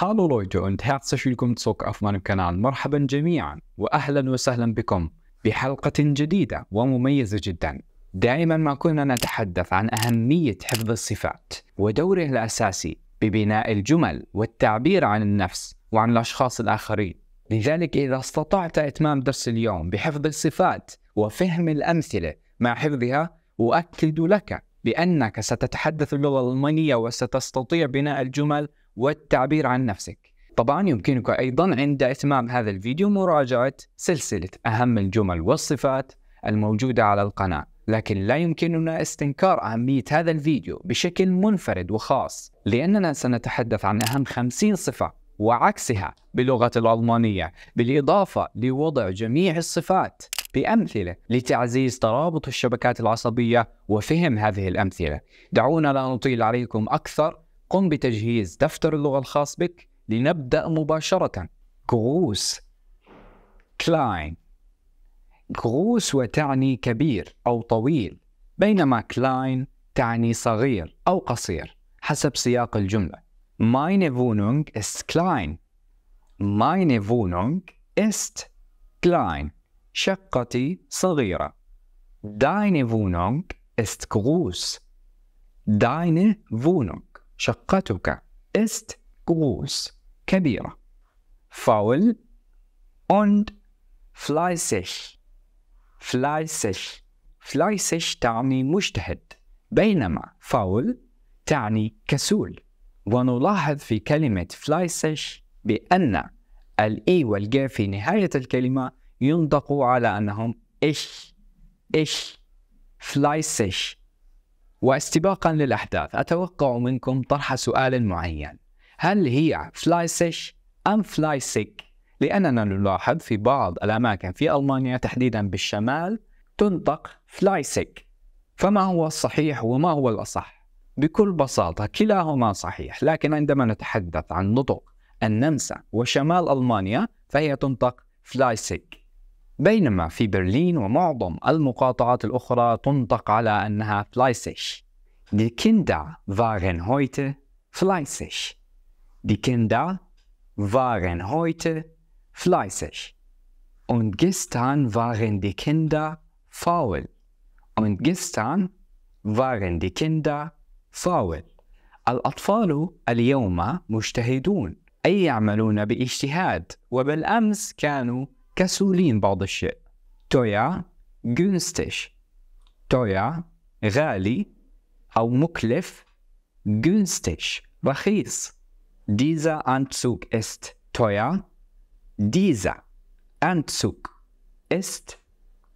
Hallo Leute und herzlich willkommen zurück auf meinem Kanal. مرحبا جميعا وأهلا وسهلا بكم بحلقة جديدة ومميزة جدا. دائما ما كنا نتحدث عن أهمية حفظ الصفات ودوره الأساسي ببناء الجمل والتعبير عن النفس وعن الأشخاص الآخرين. لذلك إذا استطعت إتمام درس اليوم بحفظ الصفات وفهم الأمثلة مع حفظها أؤكد لك بأنك ستتحدث اللغة الألمانية وستستطيع بناء الجمل والتعبير عن نفسك طبعا يمكنك أيضا عند إتمام هذا الفيديو مراجعة سلسلة أهم الجمل والصفات الموجودة على القناة لكن لا يمكننا استنكار أهمية هذا الفيديو بشكل منفرد وخاص لأننا سنتحدث عن أهم 50 صفة وعكسها بلغة الألمانية بالإضافة لوضع جميع الصفات بأمثلة لتعزيز ترابط الشبكات العصبية وفهم هذه الأمثلة دعونا لا نطيل عليكم أكثر قم بتجهيز دفتر اللغة الخاص بك لنبدأ مباشرة كروس كلاين كروس وتعني كبير أو طويل بينما كلاين تعني صغير أو قصير حسب سياق الجملة ماين Wohnung ist klein Meine Wohnung ist klein شقتي صغيرة Deine Wohnung ist groß Deine Wohnung شقتك ist غوس كبيرة faul und fleißig fleißig fleißig تعني مجتهد بينما faul تعني كسول ونلاحظ في كلمة fleißig بأن الإي e والجا في نهاية الكلمة ينطق على أنهم إش إش fleißig واستباقا للأحداث أتوقع منكم طرح سؤال معين هل هي فلايسش أم فلايسك؟ لأننا نلاحظ في بعض الأماكن في ألمانيا تحديدا بالشمال تنطق فلايسك فما هو الصحيح وما هو الأصح؟ بكل بساطة كلاهما صحيح لكن عندما نتحدث عن نطق النمسا وشمال ألمانيا فهي تنطق فلايسك بينما في برلين ومعظم المقاطعات الأخرى تنطق على أنها فلايسيش Die Kinder waren heute fleißig. Die Kinder waren heute fleißig. Und gestern waren die Kinder faul. Und gestern waren die Kinder faul. الأطفال اليوم مجتهدون أي يعملون باجتهاد وبالأمس كانوا كسولين بعض الشيء تويا جونستش تويا غالي أو مكلف جونستش رخيص ديزا أنتسوك إست تويا ديزا أنتسوك إست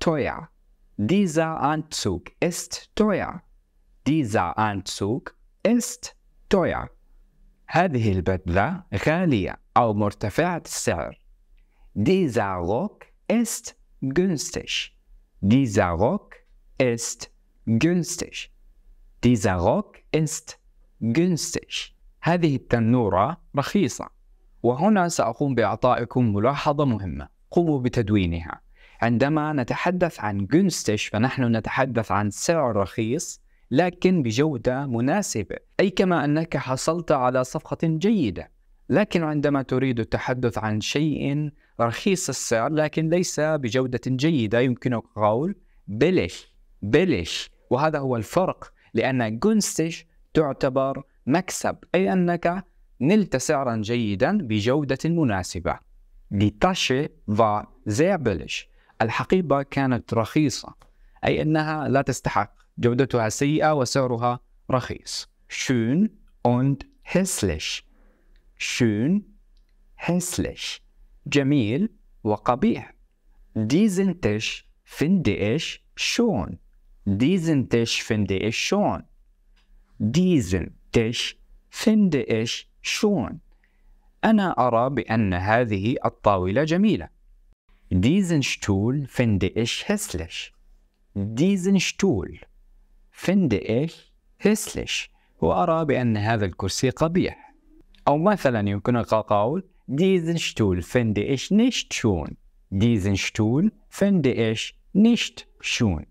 تويا ديزا أنتسوك إست تويا ديزا أنتسوك إست تويا هذه البدلة غالية أو مرتفعة السعر. Dieser Rock ist günstig. Dieser Rock ist günstig. Dieser Rock ist günstig. هذه التنورة رخيصة وهنا سأقوم بإعطائكم ملاحظة مهمة قوموا بتدوينها عندما نتحدث عن جونستش فنحن نتحدث عن سعر رخيص لكن بجودة مناسبة أي كما أنك حصلت على صفقة جيدة لكن عندما تريد التحدث عن شيء رخيص السعر لكن ليس بجودة جيدة يمكنك قول بلش بلش وهذا هو الفرق لأن جونستش تعتبر مكسب أي أنك نلت سعرا جيدا بجودة مناسبة ديتاشي فا بلش الحقيبة كانت رخيصة أي أنها لا تستحق جودتها سيئة وسعرها رخيص شون und hässlich schön, hässlich, جميل وقبيح. Diesen Tisch finde ich schon. Diesen Tisch finde ich schon. Diesen Tisch finde ich schon. أنا أرى بأن هذه الطاولة جميلة. Diesen Stuhl finde ich hässlich. Diesen Stuhl finde ich hässlich. وأرى بأن هذا الكرسي قبيح. أو مثلا يمكنك قول diesen Stuhl finde ich nicht schön. Diesen Stuhl finde ich nicht schön.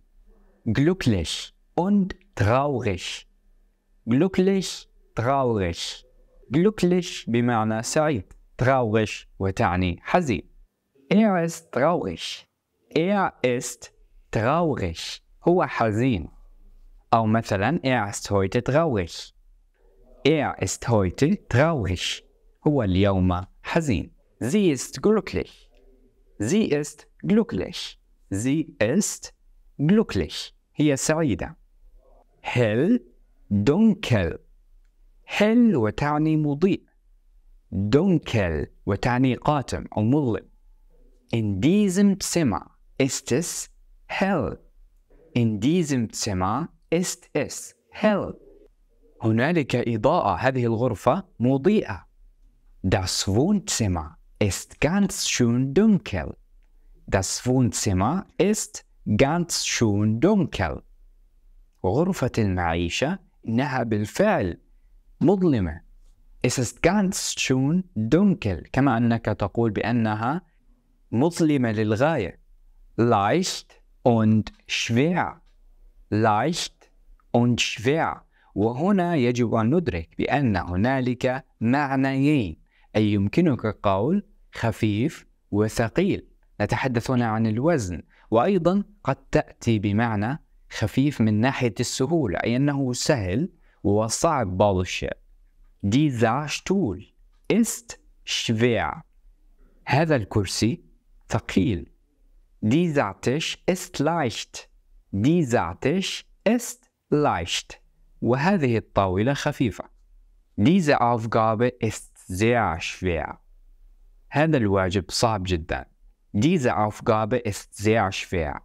Glücklich und traurig. Glücklich, traurig. Glücklich بمعنى سعيد. Traurig وتعني حزين. Er ist traurig. Er ist traurig. هو حزين. أو مثلا er ist heute traurig. Er ist heute traurig. هو اليوم حزين. Sie ist glücklich. Sie ist glücklich. Sie ist glücklich. هي سعيدة. Hell, dunkel. Hell وتعني مضيء Dunkel وتعني قاتم أو مظلم In diesem Zimmer ist es hell. In diesem Zimmer ist es hell. هنالك إضاءة هذه الغرفة مضيئة Das Wohnzimmer ist ganz schön dunkel. Das Wohnzimmer ist ganz schön dunkel. غرفة المعيشة إنها بالفعل مظلمة. Es ist ganz schön dunkel. كما أنك تقول بأنها مظلمة للغاية. Leicht und schwer. Leicht und schwer. وهنا يجب أن ندرك بأن هنالك معنيين أي يمكنك قول خفيف وثقيل نتحدث هنا عن الوزن وأيضا قد تأتي بمعنى خفيف من ناحية السهولة أي أنه سهل وصعب بعض الشيء Dieser Stuhl ist schwer هذا الكرسي ثقيل Dieser Tisch ist leicht Dieser Tisch ist leicht وهذه الطاولة خفيفة. Diese Aufgabe ist sehr schwer. هذا الواجب صعب جدا. Diese Aufgabe ist sehr schwer.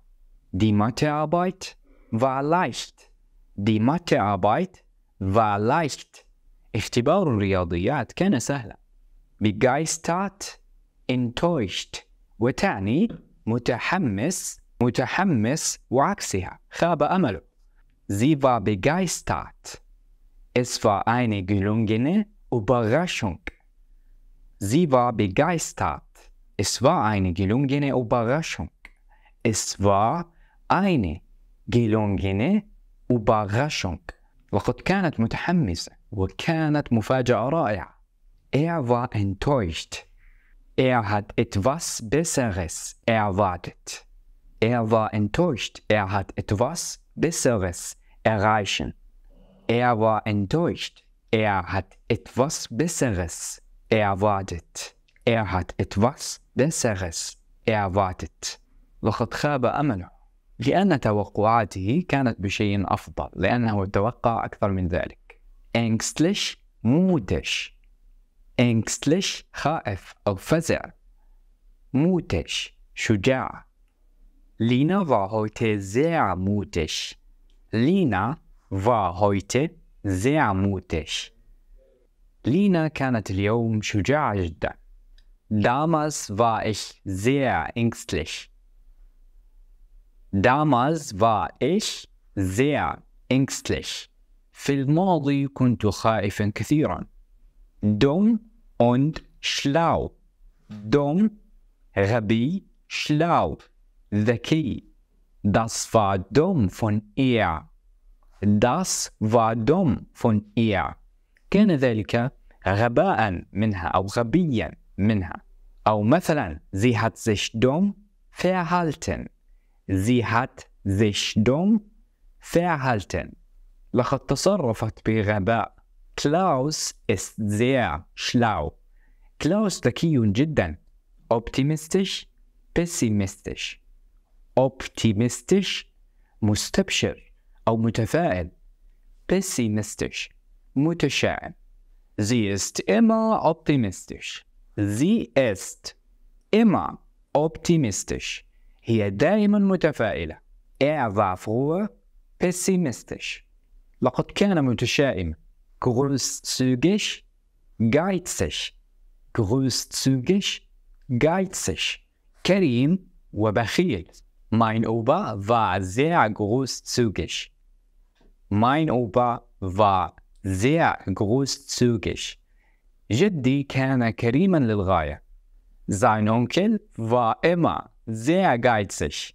Die Mathearbeit war leicht. Die Mathearbeit war leicht. اختبار الرياضيات كان سهلا. begeistert enttäuscht وتعني متحمس متحمس وعكسها خاب أمله Sie war begeistert. Es war eine gelungene Überraschung. Sie war begeistert. Es war eine gelungene Überraschung. Es war eine gelungene Überraschung. وقد كانت متحمسة وكانت مفاجأة رائعة. Er war enttäuscht. Er hat etwas Besseres erwartet. Er war enttäuscht. Er hat etwas Besseres erreichen. Er war enttäuscht. Er hat etwas Besseres erwartet. Er hat etwas Besseres erwartet. وقد خاب أمله لأن توقعاته كانت بشيء أفضل لأنه توقع أكثر من ذلك Ängstlich mutig Ängstlich خائف أو فزع mutig شجاع Lina war heute sehr mutig Lina war heute sehr mutig. Lina كانت اليوم شجاعة جدا. Damals war ich sehr ängstlich. Damals war ich sehr ängstlich. في الماضي كنت خائفا كثيرا. Dumm und schlau. Dumm, غبي, schlau, ذكي. Das war dumm von ihr. Das war dumm von ihr. كان ذلك غباء منها أو غبيا منها. أو مثلا sie hat sich dumm verhalten. Sie hat sich dumm verhalten. لقد تصرفت بغباء. Klaus ist sehr schlau. Klaus ذكي جدا. Optimistisch, pessimistisch. optimistisch مستبشر أو متفائل pessimistisch متشائم Sie ist immer optimistisch Sie ist immer optimistisch هي دائما متفائلة Er war früher pessimistisch لقد كان متشائما großzügig geizig großzügig geizig كريم وبخيل Mein Opa war sehr großzügig. Mein Opa war sehr großzügig. جدي كان كريما للغاية. Sein Onkel war immer sehr geizig.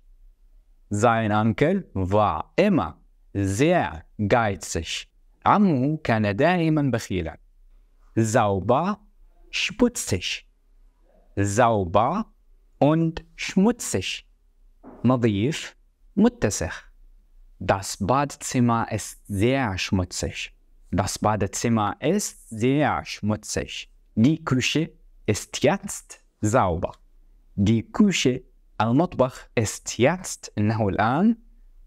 Sein Onkel war immer sehr geizig. عمه كان دائما بخيلا. Sauber, schmutzig. Sauber und schmutzig. نظيف متسخ Das Badezimmer ist sehr schmutzig. Das Badezimmer ist sehr schmutzig. Die Küche ist jetzt sauber. Die Küche, المطبخ ist jetzt إنه الآن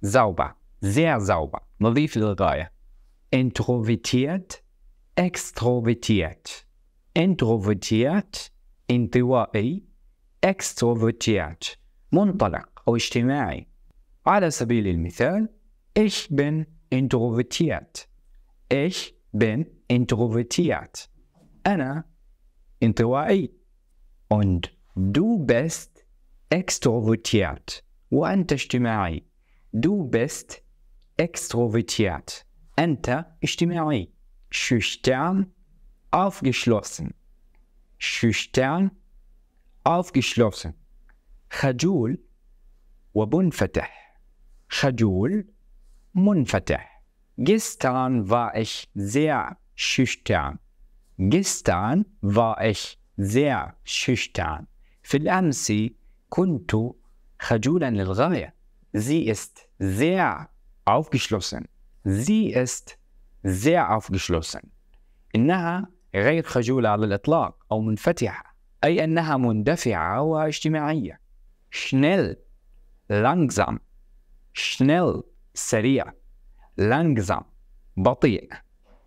sauber. Sehr sauber. نظيف للغاية. Introvertiert, extrovertiert. Introvertiert, انطوائي, extrovertiert. منطلق. أو اجتماعي على سبيل المثال Ich bin introvertiert Ich bin introvertiert أنا انطوائي und du bist extrovertiert وأنت اجتماعي du bist extrovertiert أنت اجتماعي schüchtern aufgeschlossen schüchtern aufgeschlossen خجول وبنفتح خجول منفتح gestern war ich sehr schüchtern gestern war ich sehr schüchtern في الأمس كنت خجولا للغاية sie ist sehr aufgeschlossen sie ist sehr aufgeschlossen إنها غير خجولة على الإطلاق أو منفتحة أي أنها مندفعة واجتماعية schnell langsam schnell seria, langsam بطيء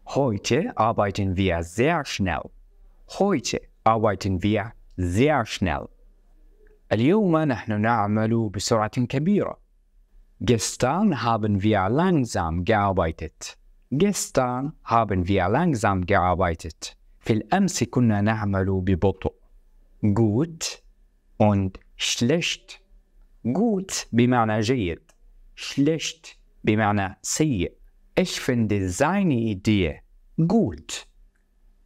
heute arbeiten wir sehr schnell heute arbeiten wir sehr schnell اليوم نحن نعمل بسرعة كبيرة gestern haben wir langsam gearbeitet gestern haben wir langsam gearbeitet في الأمس كنا نعمل ببطء gut und schlecht gut بمعنى جيد schlecht بمعنى سيء Ich finde seine Idee gut.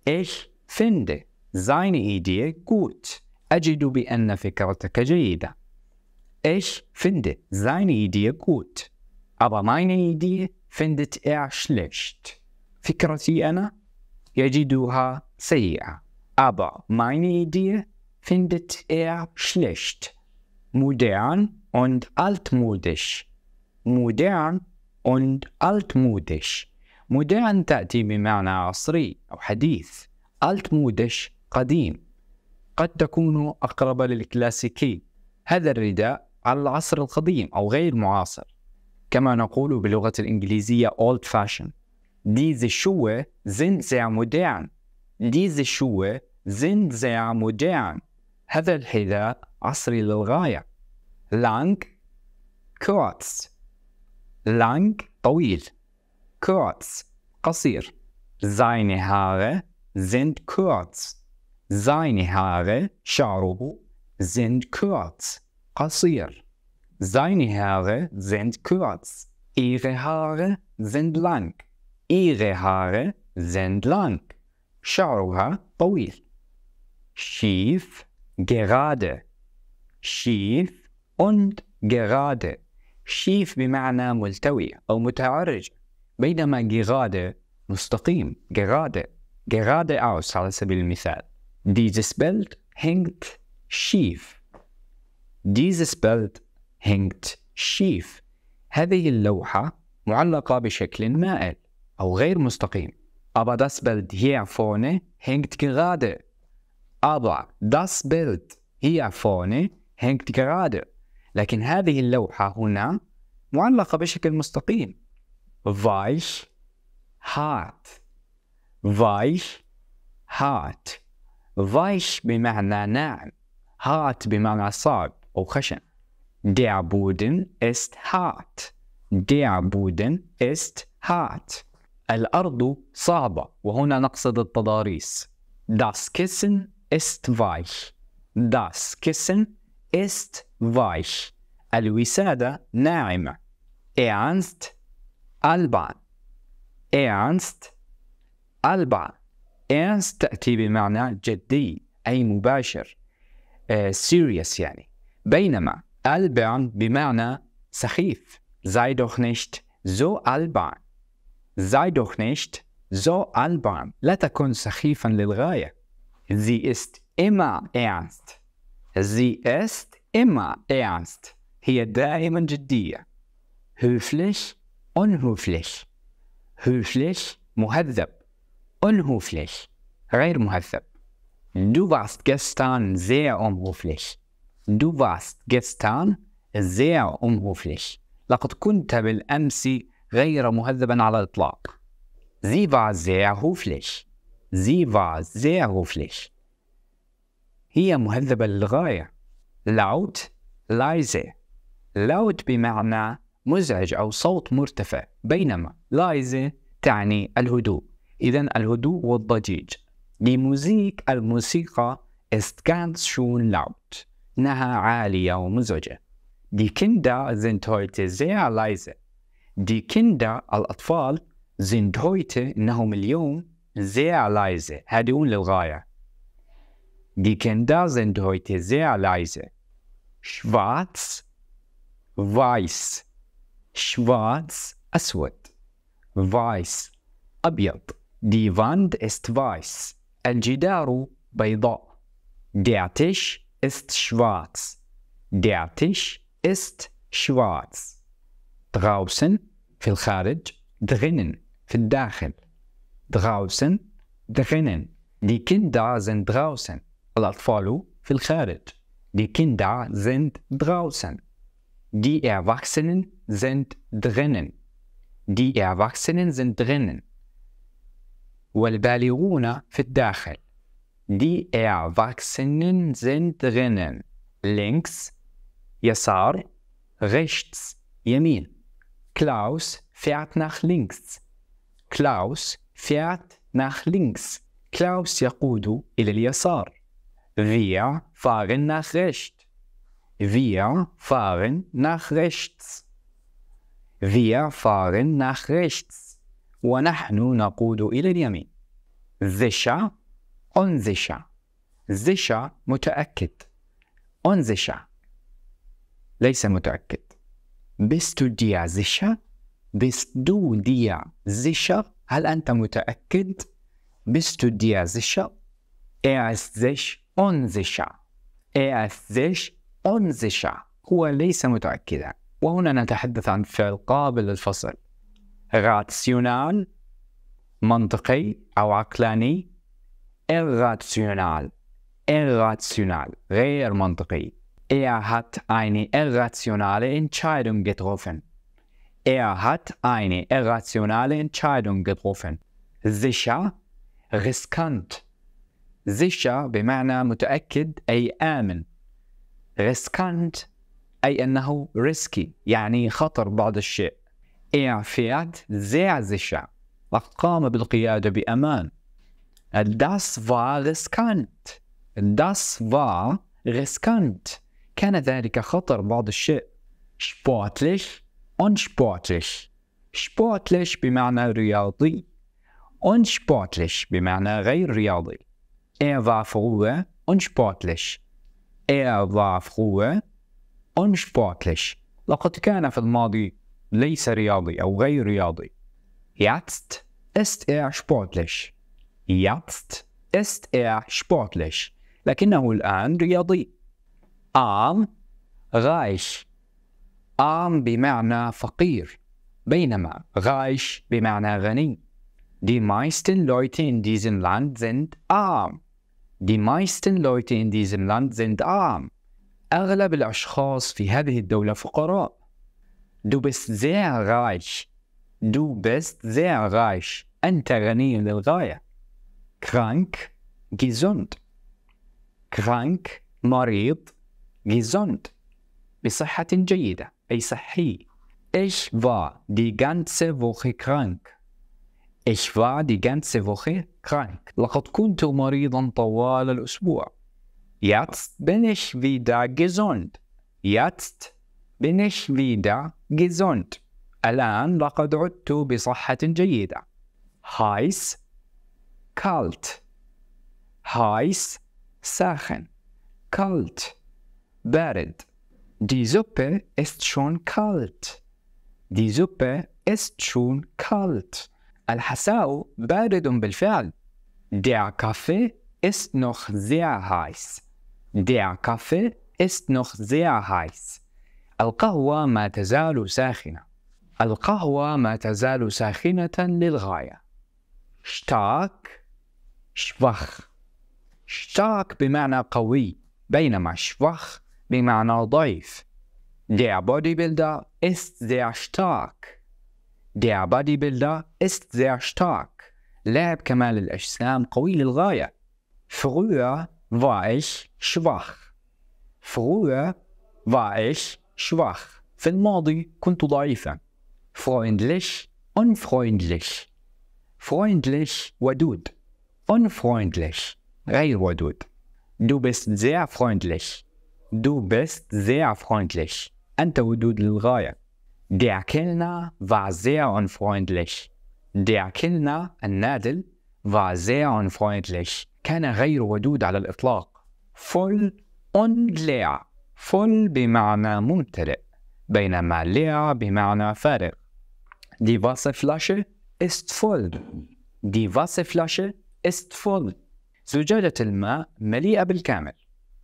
Ich finde seine Idee gut. أجد بأن فكرتك جيدة. Ich finde seine Idee gut. Aber meine Idee findet er schlecht. فكرتي أنا يجدها سيئة. Aber meine Idee findet er schlecht. modern und altmodisch modern und altmodisch modern تأتي بمعنى عصري أو حديث altmodisch قديم قد تكون أقرب للكلاسيكي هذا الرداء على العصر القديم أو غير معاصر كما نقول باللغة الإنجليزية old fashion Diese Schuhe sind sehr modern Diese Schuhe sind sehr modern هذا الحذاء عصري للغاية لانغ كورتس لانغ طويل كورتس قصير seine Haare sind kurz seine Haare شعره sind kurz قصير seine Haare sind kurz ihre Haare sind lang ihre Haare sind lang شعرها طويل schief gerade schief und gerade schief بمعنى ملتوي أو متعرج بينما gerade مستقيم gerade gerade aus على سبيل المثال dieses Bild hängt schief dieses Bild hängt schief هذه اللوحة معلقة بشكل مائل أو غير مستقيم aber das Bild hier vorne hängt gerade Aber das Bild hier vorne hängt gerade. لكن هذه اللوحة هنا معلقة بشكل مستقيم. Weich hart. Weich hart. Weich بمعنى ناعم. Hart بمعنى صعب أو خشن. Der Boden ist hart. Der Boden ist hart. الأرض صعبة وهنا نقصد التضاريس. Das Kissen ist weich. Das Kissen ist weich. الوسادة ناعمة. Ernst Alban. Ernst Alban. Ernst تأتي بمعنى جدي أي مباشر. Uh, serious يعني. بينما Alban بمعنى سخيف. Sei doch nicht so Alban. Sei doch nicht so Alban. لا تكن سخيفا للغاية. Sie ist immer ernst. Sie ist immer ernst. هي دائما جدية. höflich unhöflich. höflich مهذب. unhöflich غير مهذب. Du warst gestern sehr unhöflich. Du warst gestern sehr unhöflich. لقد كنت بالأمس غير مهذبا على الإطلاق. Sie war sehr höflich. Sie war sehr höflich. هي مهذبة للغاية. laut leise. laut بمعنى مزعج أو صوت مرتفع، بينما leise تعني الهدوء. إذا الهدوء والضجيج. Die Musik الموسيقى ist ganz schön laut. إنها عالية ومزعجة. Die Kinder sind heute sehr leise. Die Kinder الأطفال sind heute إنهم اليوم sehr leise. هادئون للغاية. Die Kinder sind heute sehr leise. Schwarz, weiß. Schwarz, أسود. Weiß, أبيض. Die Wand ist weiß. الجدار بيضاء. Der Tisch ist schwarz. Der Tisch ist schwarz. draußen في الخارج drinnen في dachel draußen drinnen. Die Kinder sind draußen. الأطفال في Die Kinder sind draußen. Die Erwachsenen sind drinnen. Die Erwachsenen sind drinnen. والبالغون في الداخل. Die Erwachsenen sind drinnen. Links, يسار, rechts, يمين. Klaus fährt nach links. Klaus fährt nach links. Klaus يقود إلى اليسار. Wir fahren nach rechts. Wir fahren nach rechts. Wir fahren nach rechts. ونحن نقود إلى اليمين. Sicher, unsicher. Sicher متأكد. Unsicher ليس متأكد. Bist du dir sicher? Bist du dir sicher? هل أنت متأكد bist du dir sicher er ist sich unsicher er ist sich unsicher هو ليس متأكدا وهنا نتحدث عن فعل قابل للفصل راتسيونال منطقي أو عقلاني irrational irrational غير منطقي Er hat eine irrationale Entscheidung getroffen. Er hat eine irrationale Entscheidung getroffen. sicher riskant Sicher بمعنى متأكد أي آمن riskant أي أنه risky يعني خطر بعض الشيء Er fährt sehr sicher وقد قام بالقيادة بأمان Das war riskant Das war riskant كان ذلك خطر بعض الشيء Sportlich unsportlich sportlich بمعنى رياضي unsportlich بمعنى غير رياضي Er war früher unsportlich Er war früher unsportlich لقد كان في الماضي ليس رياضي أو غير رياضي Jetzt ist er sportlich Jetzt ist er sportlich لكنه الآن رياضي arm reich آم بمعنى فقير بينما غايش بمعنى غني دي مايستن لويت ان ديزم لاند زند آم دي مايستن لويت ان ديزم لاند زند آم أغلب الأشخاص في هذه الدولة فقراء دو بس زير غايش دو بس زير غايش أنت غني للغاية كرانك جيزوند كرانك مريض جيزوند بصحة جيدة Ich sage, ich war die ganze Woche krank. Ich war die ganze Woche krank. لقد كنت مريضا طوال الأسبوع. Jetzt bin ich wieder gesund. Jetzt bin ich wieder gesund. الآن لقد عدت بصحة جيدة. Heiß, kalt. Heiß, ساخن. Kalt, بارد. Die Suppe ist schon kalt. Die Suppe ist schon kalt. الحساء بارد بالفعل. Der Kaffee ist noch sehr heiß. Der Kaffee ist noch sehr heiß. القهوة ما تزال ساخنة. القهوة ما تزال ساخنة للغاية. stark schwach. stark بمعنى قوي بينما schwach بمعنى ضعيف Der Bodybuilder ist sehr stark. Der Bodybuilder ist sehr stark. لاعب كمال الأجسام قوي للغاية. Früher war ich schwach. Früher war ich schwach. في الماضي كنت ضعيفا. Freundlich, unfreundlich. Freundlich, ودود. Unfreundlich, غير ودود. Du bist sehr freundlich. دو بست زيع فرندلش أنت ودود للغاية دي اكلنا فا زيع فرندلش دي اكلنا النادل فا زيع فرندلش كان غير ودود على الإطلاق فول أون ليع فول بمعنى ممتلئ بينما ليع بمعنى فارغ دي فاسي فلاشة است فول دي فاسي فلاشة است فول زجاجة الماء مليئة بالكامل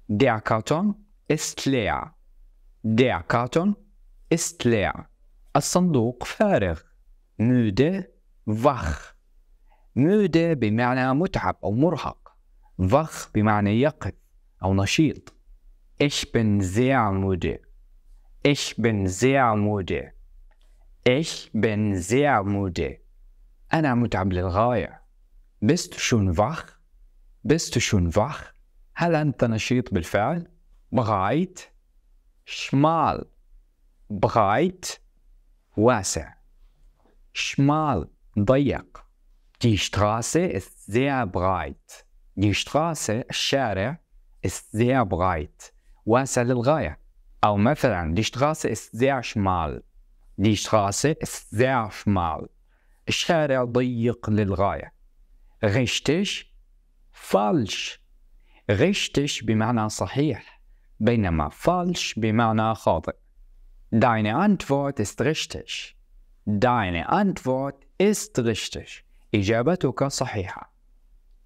دي كارتون ist leer. der Karton ist leer الصندوق فارغ müde wach müde بمعنى متعب أو مرهق wach بمعنى يقظ أو نشيط ich bin sehr müde ich bin sehr müde ich bin sehr müde أنا متعب للغاية bist du schon wach bist du schon wach هل أنت نشيط بالفعل؟ بغايت شمال بغايت واسع شمال ضيق دي شتراسة sehr breit دي شتراسة الشارع sehr breit واسع للغاية أو مثلا دي شتراسة sehr شمال دي شتراسة sehr شمال الشارع ضيق للغاية غيشتش فالش غيشتش بمعنى صحيح بينما falsch بمعنى خاطئ. Deine Antwort ist richtig. Deine Antwort ist richtig. إجابتك صحيحة.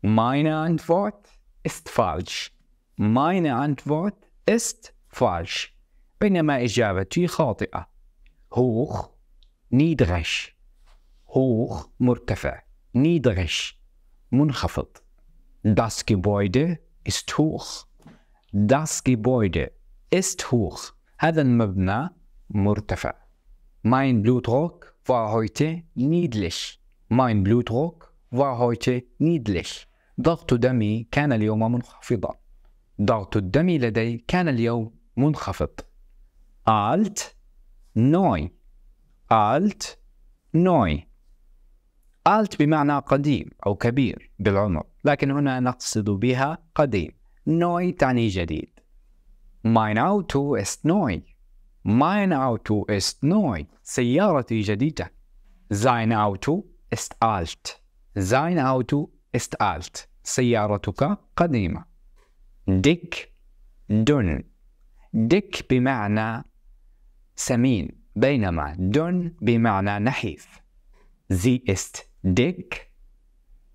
Meine Antwort ist falsch. Meine Antwort ist falsch. بينما إجابتي خاطئة. hoch, niedrig. Hoch, مرتفع. Niedrig, منخفض. Das Gebäude ist hoch. Das Gebäude ist hoch. هذا المبنى مرتفع. Mein Blutdruck war heute niedlich. Mein Blutdruck war heute niedlich. ضغط دمي كان اليوم منخفضا. ضغط الدم لدي كان اليوم منخفض. Alt neu. Alt neu. Alt بمعنى قديم أو كبير بالعمر، لكن هنا نقصد بها قديم. نوي تعني جديد ماين اوتو است نوي ماين اوتو است نوي سيارتي جديدة زاين اوتو است الت زاين اوتو است الت سيارتك قديمة ديك دون ديك بمعنى سمين بينما دون بمعنى نحيف زي است ديك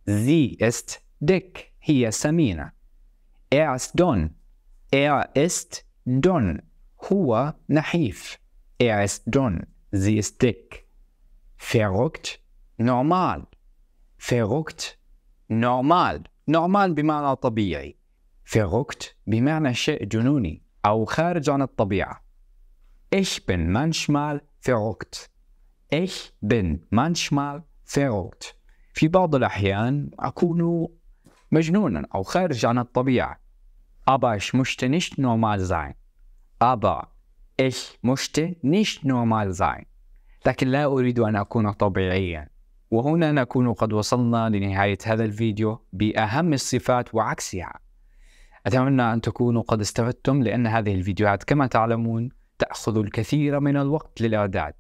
زي است ديك هي سمينه Er ist Don. Er ist Don. Hua نحيف. Er ist Don. Sie ist dick. Verrückt. Normal. Verrückt. Normal. Normal بمعنى طبيعي. Verrückt بمعنى شيء جنوني أو خارج عن الطبيعة. Ich bin manchmal verrückt. Ich bin manchmal verrückt. في بعض الأحيان أكون مجنونا أو خارج عن الطبيعة ابا ايش مشت نيش نورمال زاين ابا ايش مشت نيش نورمال زاين لكن لا أريد أن أكون طبيعيا وهنا نكون قد وصلنا لنهاية هذا الفيديو بأهم الصفات وعكسها أتمنى أن تكونوا قد استفدتم لأن هذه الفيديوهات كما تعلمون تأخذ الكثير من الوقت للإعداد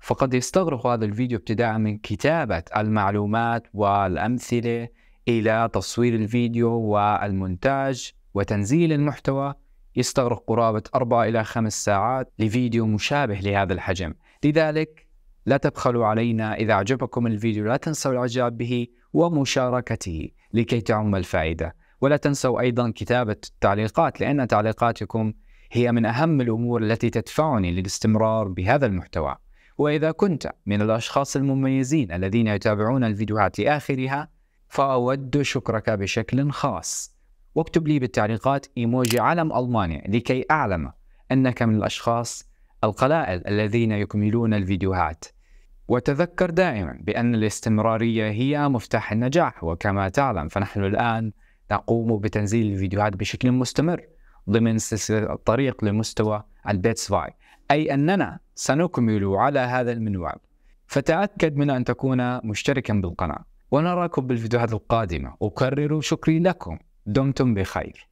فقد يستغرق هذا الفيديو ابتداء من كتابة المعلومات والأمثلة إلى تصوير الفيديو والمونتاج وتنزيل المحتوى يستغرق قرابة أربع إلى خمس ساعات لفيديو مشابه لهذا الحجم لذلك لا تبخلوا علينا إذا أعجبكم الفيديو لا تنسوا الإعجاب به ومشاركته لكي تعم الفائدة ولا تنسوا أيضا كتابة التعليقات لأن تعليقاتكم هي من أهم الأمور التي تدفعني للاستمرار بهذا المحتوى وإذا كنت من الأشخاص المميزين الذين يتابعون الفيديوهات لآخرها فأود شكرك بشكل خاص واكتب لي بالتعليقات إيموجي علم ألمانيا لكي أعلم أنك من الأشخاص القلائل الذين يكملون الفيديوهات وتذكر دائما بأن الاستمرارية هي مفتاح النجاح وكما تعلم فنحن الآن نقوم بتنزيل الفيديوهات بشكل مستمر ضمن سلسلة الطريق لمستوى البيتس فاي أي أننا سنكمل على هذا المنوال فتأكد من أن تكون مشتركا بالقناة ونراكم بالفيديوهات القادمة أكرر شكري لكم دمتم بخير